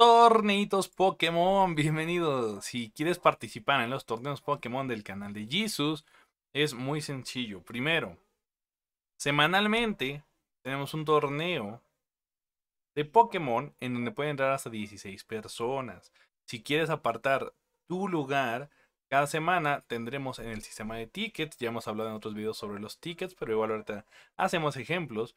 Torneitos Pokémon, bienvenidos. Si quieres participar en los torneos Pokémon del canal de Jesus, es muy sencillo. Primero, semanalmente tenemos un torneo de Pokémon en donde pueden entrar hasta 16 personas. Si quieres apartar tu lugar, cada semana tendremos en el sistema de tickets, ya hemos hablado en otros videos sobre los tickets, pero igual ahorita hacemos ejemplos.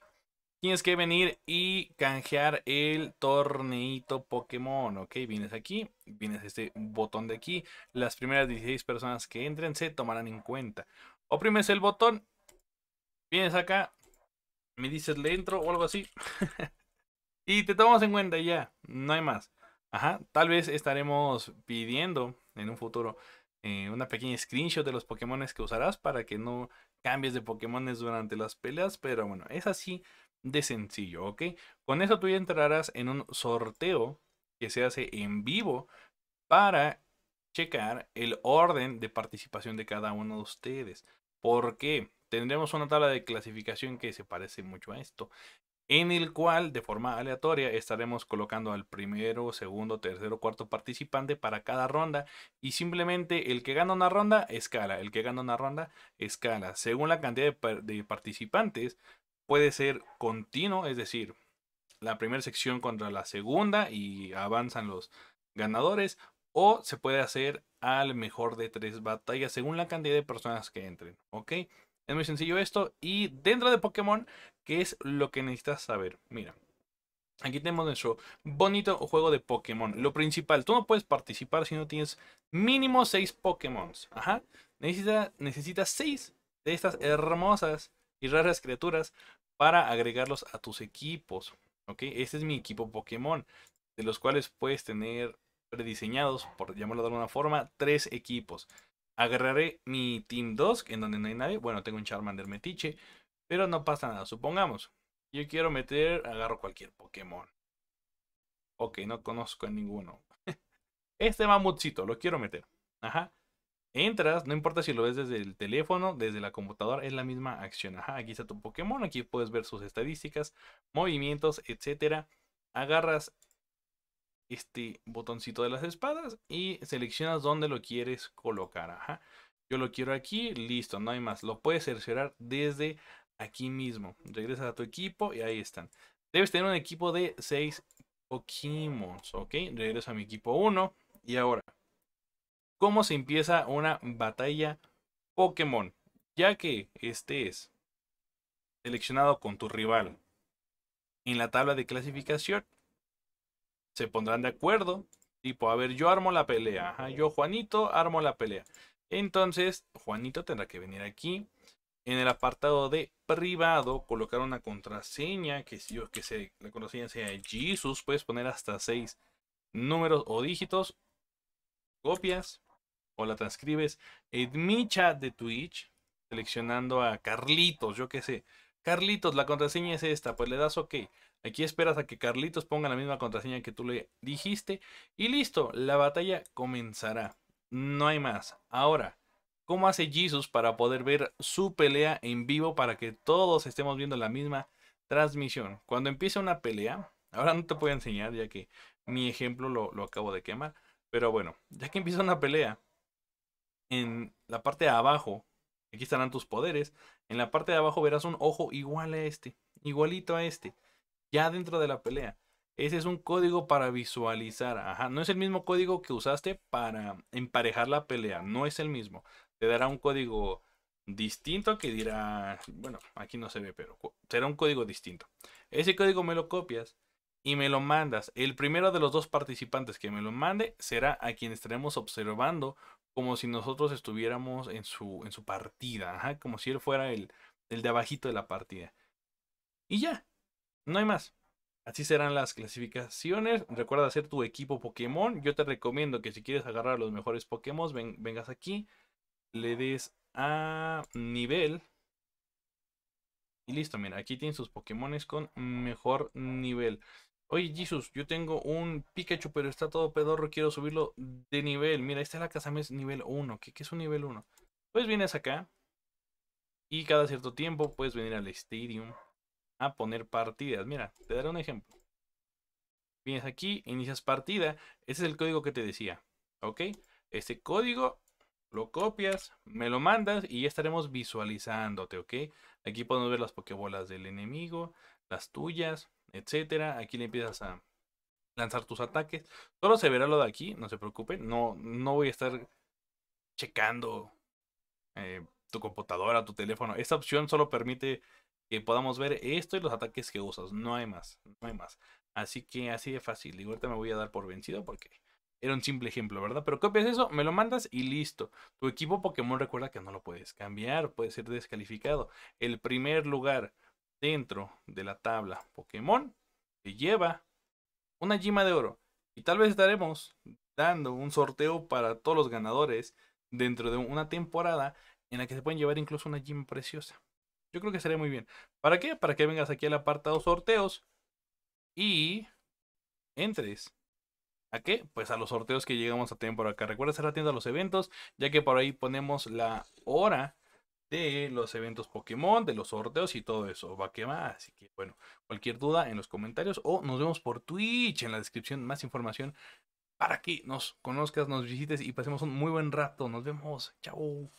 Tienes que venir y canjear el torneito Pokémon, ¿ok? Vienes aquí, vienes a este botón de aquí. Las primeras 16 personas que entren se tomarán en cuenta. Oprimes el botón, vienes acá, me dices le entro o algo así. y te tomamos en cuenta ya, no hay más. Ajá, tal vez estaremos pidiendo en un futuro eh, una pequeña screenshot de los Pokémon que usarás para que no cambies de Pokémon durante las peleas, pero bueno, es así de sencillo, ¿ok? Con eso tú ya entrarás en un sorteo que se hace en vivo para checar el orden de participación de cada uno de ustedes. ¿Por qué? Tendremos una tabla de clasificación que se parece mucho a esto, en el cual de forma aleatoria estaremos colocando al primero, segundo, tercero, cuarto participante para cada ronda y simplemente el que gana una ronda escala, el que gana una ronda escala. Según la cantidad de participantes, puede ser continuo, es decir, la primera sección contra la segunda y avanzan los ganadores, o se puede hacer al mejor de tres batallas según la cantidad de personas que entren, ¿ok? Es muy sencillo esto y dentro de Pokémon, ¿qué es lo que necesitas saber? Mira. Aquí tenemos nuestro bonito juego de Pokémon. Lo principal, tú no puedes participar si no tienes mínimo seis Pokémon. Ajá. Necesitas seis de estas hermosas y raras criaturas para agregarlos a tus equipos. ¿Ok? Este es mi equipo Pokémon, de los cuales puedes tener prediseñados, por llamarlo de alguna forma, tres equipos. Agarraré mi Team 2, en donde no hay nadie. Bueno, tengo un Charmander Metiche, pero no pasa nada. Supongamos, yo quiero meter, agarro cualquier Pokémon. Ok, no conozco a ninguno. Este mamutcito, lo quiero meter. Ajá. Entras, no importa si lo ves desde el teléfono, desde la computadora, es la misma acción. Ajá, aquí está tu Pokémon, aquí puedes ver sus estadísticas, movimientos, etc. Agarras este botoncito de las espadas y seleccionas dónde lo quieres colocar. Ajá. Yo lo quiero aquí, listo, no hay más. Lo puedes seleccionar desde aquí mismo. Regresas a tu equipo y ahí están. Debes tener un equipo de 6 Pokémon, ¿ok? Regreso a mi equipo 1 y ahora cómo se empieza una batalla Pokémon, ya que estés seleccionado con tu rival en la tabla de clasificación. Se pondrán de acuerdo, tipo, a ver, yo armo la pelea, yo Juanito armo la pelea. Entonces, Juanito tendrá que venir aquí. En el apartado de privado, colocar una contraseña, que, si, que se, la contraseña sea Jesus, puedes poner hasta seis números o dígitos. Copias o la transcribes en mi chat de Twitch, seleccionando a Carlitos, yo qué sé. Carlitos, la contraseña es esta, pues le das OK. Aquí esperas a que Carlitos ponga la misma contraseña que tú le dijiste y listo, la batalla comenzará. No hay más. Ahora, ¿cómo hace Jesus para poder ver su pelea en vivo para que todos estemos viendo la misma transmisión? Cuando empieza una pelea, ahora no te a enseñar ya que mi ejemplo lo acabo de quemar, pero bueno, ya que empieza una pelea, en la parte de abajo, aquí estarán tus poderes, en la parte de abajo verás un ojo igual a este, igualito a este, ya dentro de la pelea. Ese es un código para visualizar, ajá, no es el mismo código que usaste para emparejar la pelea, no es el mismo. Te dará un código distinto que dirá, bueno, aquí no se ve, pero será un código distinto. Ese código me lo copias y me lo mandas. El primero de los dos participantes que me lo mande será a quien estaremos observando como si nosotros estuviéramos en su, en su partida, como si él fuera el, de abajito de la partida. Y ya, no hay más. Así serán las clasificaciones. Recuerda hacer tu equipo Pokémon. Yo te recomiendo que si quieres agarrar los mejores Pokémon, vengas aquí, le des a nivel. Y listo, mira, aquí tienen sus Pokémon con mejor nivel. Oye, Jesus, yo tengo un Pikachu, pero está todo pedorro, quiero subirlo de nivel. Mira, esta es la casa es nivel 1. ¿Qué, es un nivel 1? Pues vienes acá y cada cierto tiempo puedes venir al Stadium a poner partidas. Mira, te daré un ejemplo. Vienes aquí, inicias partida. Ese es el código que te decía, ¿ok? Este código lo copias, me lo mandas y ya estaremos visualizándote, ¿ok? Aquí podemos ver las pokebolas del enemigo, las tuyas, etcétera. Aquí le empiezas a lanzar tus ataques. Solo se verá lo de aquí, no se preocupe, No, no voy a estar checando eh, tu computadora, tu teléfono. Esta opción solo permite que podamos ver esto y los ataques que usas. No hay más, no hay más. Así que así de fácil. igual te me voy a dar por vencido porque era un simple ejemplo, ¿verdad? Pero copias eso, me lo mandas y listo. Tu equipo Pokémon recuerda que no lo puedes cambiar, puede ser descalificado. El primer lugar dentro de la tabla Pokémon que lleva una gima de oro. Y tal vez estaremos dando un sorteo para todos los ganadores dentro de una temporada en la que se pueden llevar incluso una gima preciosa. Yo creo que sería muy bien. ¿Para qué? Para que vengas aquí al apartado sorteos y entres. ¿A qué? Pues a los sorteos que llegamos a tener por acá. Recuerda estar atento a los eventos, ya que por ahí ponemos la hora de los eventos Pokémon, de los sorteos y todo eso. Va que va. Así que bueno, cualquier duda en los comentarios o nos vemos por Twitch en la descripción. Más información para que nos conozcas, nos visites y pasemos un muy buen rato. Nos vemos. Chau.